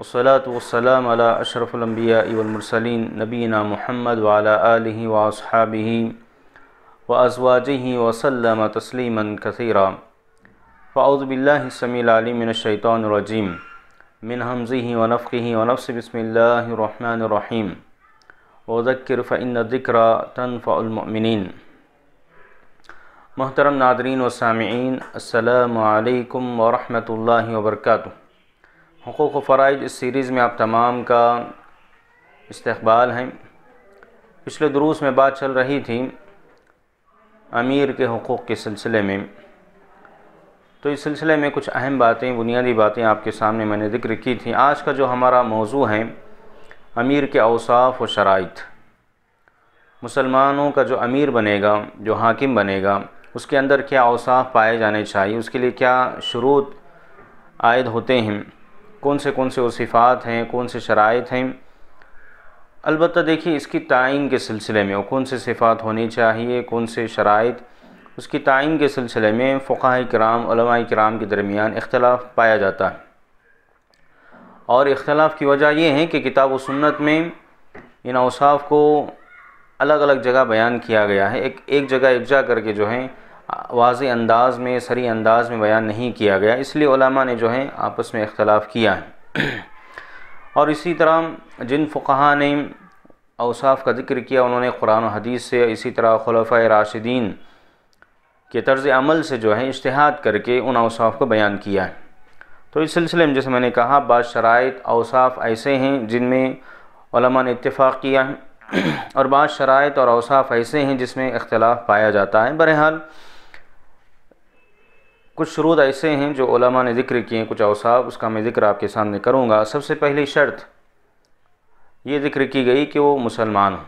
वसलातम अशरफुल्बियामरसलिन नबीना महमद वाला वसहाबी व अजवाज वसलम तस्लीम समील फ़ाउज़बिल्लासमीमिनशैतरजीम मिन हमज़ी वनफ़ी वनफ़ बसमीम वज़क्र फ़िन ज़िक्रा तनफ़ामिन मोहतरम नादरीन व सामीन अल्लाम वरहमल वर्का हकूक़ फ़राइज इस सीरीज़ में आप तमाम का इस्तबाल हैं पिछले दरूस में बात चल रही थी अमीर के हकूक़ के सिलसिले में तो इस सिलसिले में कुछ अहम बातें बुनियादी बातें आपके सामने मैंने जिक्र की थी आज का जो हमारा मौजू है अमीर के अवसाफ़ व शराइत मुसलमानों का जो अमीर बनेगा जो हाकिम बनेगा उसके अंदर क्या अवसाफ़ पाए जाने चाहिए उसके लिए क्या शुरू आयद होते हैं कौन से कौन से वसीफ़ात हैं कौन से शराइ हैं अलबत् देखिए इसकी तयन के सिलसिले में कौन से सिफ़ात होनी चाहिए कौन से शराइ उसकी तयन के सिलसिले में फ़ाह कराम कराम के दरमियान इख्तलाफ पाया जाता है और इख्तलाफ की वजह यह है कि किताब व सुन्नत में इन अवसाफ़ को अलग अलग जगह बयान किया गया है एक एक जगह जा करके जो है वाज अंदाज में सरी अंदाज में बयान नहीं किया गया इसलिए ने जो है आपस में इख्तलाफ किया है और इसी तरह जिन फ़ुकहा ने अवसाफ़ का जिक्र किया उन्होंने कुरान हदीस से इसी तरह खलफ़ राशिदीन के तर्ज अमल से जो है इश्तहाद करके उन अवसाफ़ को बयान किया है तो इस सिलसिले में जैसे मैंने कहा बाद शराइ अवसाफ़ ऐसे हैं जिनमें ने इतफ़ाक़ किया है और बाद शरात और अवसाफ़ ऐसे हैं जिसमें इख्तलाफ पाया जाता है बहरहाल कुछ शरूद ऐसे हैं जो ओलमा ने जिक्र किए कुछ अवसाब उसका मैं ज़िक्र आपके सामने करूँगा सबसे पहली शर्त ये जिक्र की गई कि वो मुसलमान हो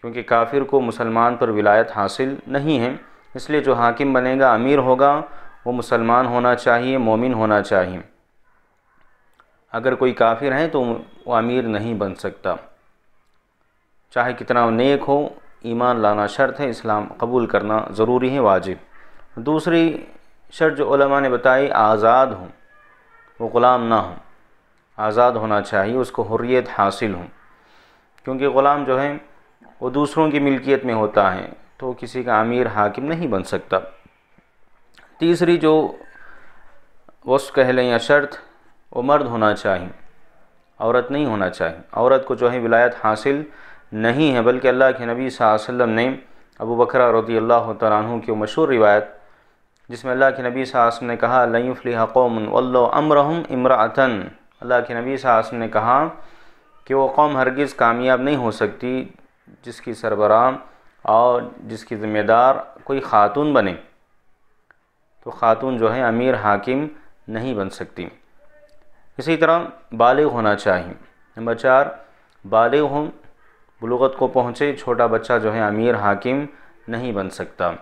क्योंकि काफिर को मुसलमान पर विलायत हासिल नहीं है इसलिए जो हाकिम बनेगा अमीर होगा वो मुसलमान होना चाहिए मोमिन होना चाहिए अगर कोई काफिर है तो वो अमीर नहीं बन सकता चाहे कितना नेक हो ईमान लाना शर्त है इस्लाम कबूल करना ज़रूरी है वाजिब दूसरी शर्त जो उलमा ने बताई आज़ाद हूँ वो ग़ुलाम ना हूँ आज़ाद होना चाहिए उसको हुर्रियत हासिल हूँ क्योंकि ग़ुलाम जो है वो दूसरों की मिल्कियत में होता है तो किसी का अमीर हाकिम नहीं बन सकता तीसरी जो वस कह लें या शर्त वो मर्द होना चाहिए औरत नहीं होना चाहिए औरत को जो है विलायत हासिल नहीं है बल्कि अल्लाह के नबी वसल्लम ने अबू बकरा रदी अल्लाह तु की मशहूर रिवायत जिसमें अल्लाह के नबी साहब ने कहा लयूफ़ली हकोम अमरहम इमरातन अल्लाह के नबी साहब ने कहा कि वो कौम हरगिज़ कामयाब नहीं हो सकती जिसकी सरबरा और जिसकी ज़िम्मेदार कोई ख़ातून बने तो ख़ातून जो है अमीर हाकिम नहीं बन सकती इसी तरह बालग होना चाहिए नंबर चार बाल हों बलुगत को पहुँचे छोटा बच्चा जो है अमीर हाकिम नहीं बन सकता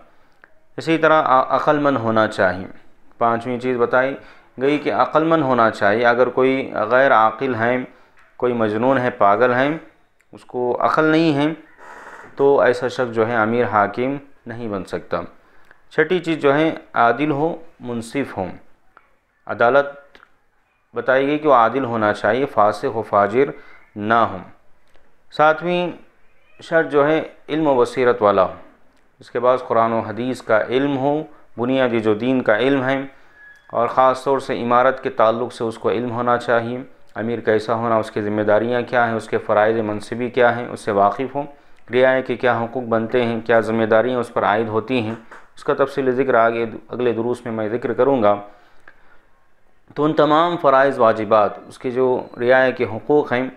इसी तरह अक्लमंद होना चाहिए पाँचवीं चीज़ बताई गई कि अक्लमंद होना चाहिए अगर कोई गैर आकिल हैं कोई मजनून है पागल हैं उसको अक्ल नहीं है तो ऐसा शख्स जो है अमीर हाकिम नहीं बन सकता छठी चीज़ जो है आदिल हो मुनसिफ हो अदालत बताई गई कि वो आदिल होना चाहिए फासे व फाजिर ना हो सातवीं शर्त जो है इल्म बसीरत वाला हो उसके बाद कुरान और हदीस का इल्म हो बुनियादी जो दीन का इल्म है और ख़ास तौर से इमारत के ताल्लुक से उसको इल्म होना चाहिए अमीर कैसा होना उसकी ज़िम्मेदारियाँ क्या हैं उसके फ़रज़ मनसबी क्या हैं उससे वाकिफ़ हों रियाए के क्या हकूक़ बनते हैं क्या ज़िम्मेदारियाँ उस पर आयद होती हैं उसका तफसील ज़िक्र आगे अगले दुरूस में मैं ज़िक्र करूँगा तो उन तमाम फ़रज़ वाजिबात उसके जो रियाए के हकूक़ हैं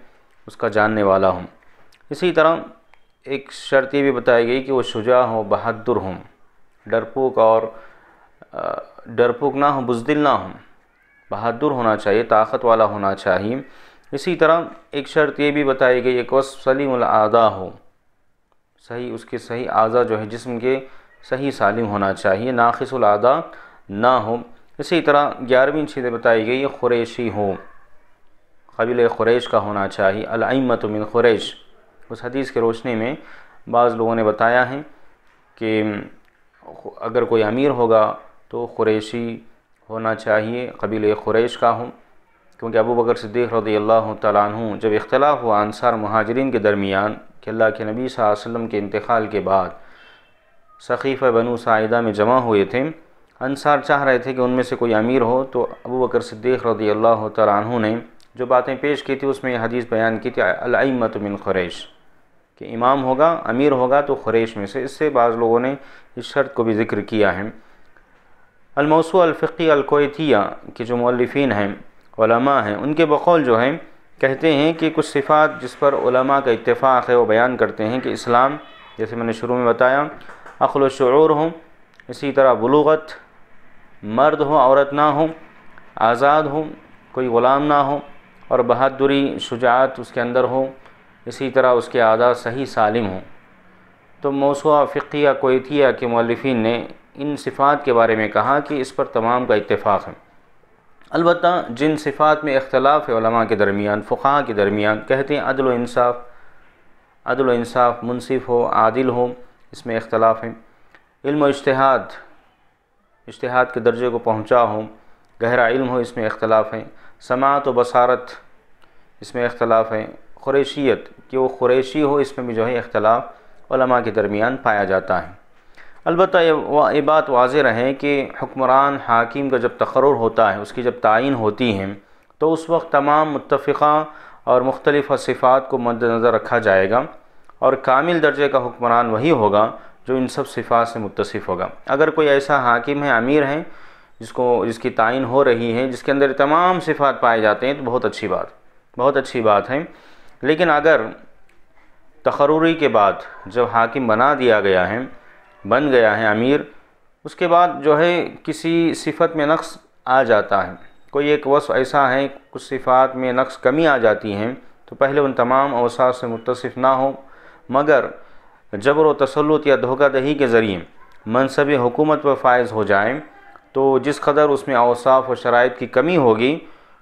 उसका जानने वाला हूँ इसी तरह एक शर्त ये भी बताई गई कि वो शुजा हों बहादुर हों डरपोक और डरपोक ना हो बुजदिल ना हो बहादुर होना चाहिए ताकत वाला होना चाहिए इसी तरह एक शर्त ये भी बताई गई एक वस सलीम आदा हो सही उसके सही आज़ा जो है जिसम के सही सालिम होना चाहिए नाखिसल आदा ना हो इसी तरह ग्यारहवीं चीज़ें बताई गई खुरैशी हो कबील ख़ुरैश का होना चाहिए अलमतमिन ख़ुरैश उस हदीस के रोशनी में बाज़ लोगों ने बताया है कि अगर कोई अमीर होगा तो क़ुरैशी होना चाहिए कबीले क़ुरैश का हो क्योंकि अबू बकर सिद्दीक़ अल्लाह जब इख्तलाफ हुआ अनसार महाजरीन के दरमियान कि अल्लाह के नबी वसल्लम के इंतकाल के बाद सखीफ़ बनु साइदा में जमा हुए थे अनसार चाह रहे थे कि उनमें से कोई अमीर हो तो अबू बकर सिद्दीक़ रदी अल्लाह तु ने जो बातें पेश की थी उसमें यह हदीस बयान की थी अलमत मिन ख़ुरैश कि इमाम होगा अमीर होगा तो ख़ुरेश में से इससे बाज़ लोगों ने इस शर्त को भी ज़िक्र किया है अलमौसू अलफ़ी अलकोतिया के जो मौलफिन हैं हैं उनके बकौल जो हैं कहते हैं कि कुछ सिफ़ात जिस पर का इतफ़ाक़ है वो बयान करते हैं कि इस्लाम जैसे मैंने शुरू में बताया अखल शुरूर हों इसी तरह बलूगत मर्द हो औरत ना हो आज़ाद हो कोई ग़ुलाम ना हो और बहादुरी शुजात उसके अंदर हो इसी तरह उसके आदा सही सालिम हों तो मौसुआ फ़िया कोतिया के मौलफिन ने इन सिफ़ात के बारे में कहा कि इस पर तमाम का इतफ़ाक़ है अलबत् जिन सिफ़ात में इख्तलाफ है के दरमियान फ़ुका के दरमियान कहते हैं अदलानसाफ़ अदलानसाफ़ मुनसिफ हो आदिल हो इसमें इख्तलाफ हैं इल्म इश्तहाद इश्तहाद के दर्जे को पहुँचा हो गहरा इल्म हो इसमें अख्तलाफ हैं समात व बसारत इसमें अख्तलाफ हैं ख़ुरैशियत कि वो ख़ुरैशी हो इसमें भी जो है इख्तलाफ़ के दरमियान पाया जाता है अलबत् ये बात वाज रहें कि हुक्मरान हाकिम का जब तकर होता है उसकी जब तयन होती हैं तो उस वक्त तमाम मुतफ़ा और मुख्तलफ सिफ़ात को मद्दनज़र रखा जाएगा और कामिल दर्जे का हुक्मरान वही होगा जो इन सब सिफ़ात से मुतसिफ़ होगा अगर कोई ऐसा हाकिम है अमीर है जिसको जिसकी तयन हो रही है जिसके अंदर तमाम सिफ़ात पाए जाते हैं तो बहुत अच्छी बात बहुत अच्छी बात है लेकिन अगर तकरूरी के बाद जब हाकिम बना दिया गया है बन गया है अमीर उसके बाद जो है किसी सिफत में नक्स आ जाता है कोई एक वस ऐसा है कुछ सिफात में नक्स कमी आ जाती हैं तो पहले उन तमाम अवसात से मुतसफ़ ना हो मगर जबर व तसलुत या धोखा दही के ज़रिए मनसब हुकूमत पर फायज़ हो जाए तो जिस कदर उसमें अवसाफ व शराइ की कमी होगी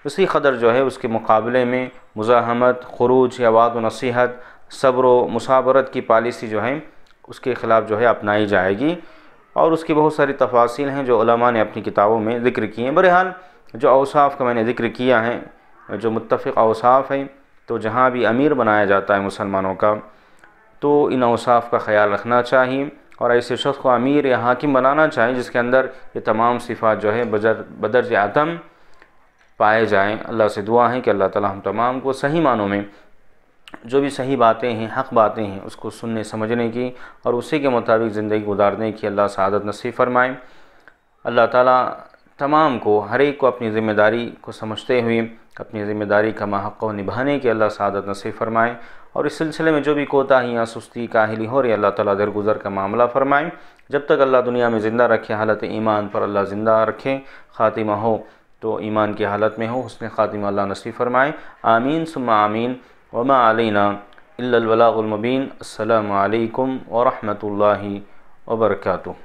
इसी कदर जो है उसके मुकाबले में मुजाहमत खरूज या वाद नसीहत सब्र व मुसाबरत की पॉलिसी जो है उसके ख़िलाफ़ जो है अपनाई जाएगी और उसकी बहुत सारी तफासिल हैं जो ने अपनी किताबों में ज़िक्र किए हैं बहरहाल जो अवसाफ़ का मैंने ज़िक्र किया है जो मुतफ़ अवसाफ़ हैं तो जहाँ भी अमीर बनाया जाता है मुसलमानों का तो इन अवसाफ़ का ख्याल रखना चाहिए और ऐसे शख्स को अमीर या हाकिम बनाना चाहिए जिसके अंदर ये तमाम सिफात जो है बदर बदरज आतम पाए जाएँ अल्लाह से दुआ है कि अल्लाह ताला हम तमाम को सही मानों में जो भी सही बातें हैं हक़ बातें हैं उसको सुनने समझने की और उसी के मुताबिक ज़िंदगी गुजारने की अल्लाह सदत नसीब फरमाएँ अल्लाह ताला तमाम को हर एक को अपनी ज़िम्मेदारी को समझते हुए अपनी ज़िम्मेदारी का महक़ निभाने की अल्लाह सदत नसीब फरमाएँ और इस सिलसिले में जो भी कोताहियाँ सुस्ती काहली हो रही अल्लाह ताला दरगुजर का मामला फरमाएँ जब तक अल्लाह दुनिया में ज़िंदा रखे हालत ईमान पर अल्लाह ज़िंदा रखें ख़ातिमा हो तो ईमान की हालत में हो उसने ख़ातिमा अल्लाह नसीब फरमाए आमीन सुम आमीन वमा अलना इल्लबलामबीन अल्लाम वरहमल वर्का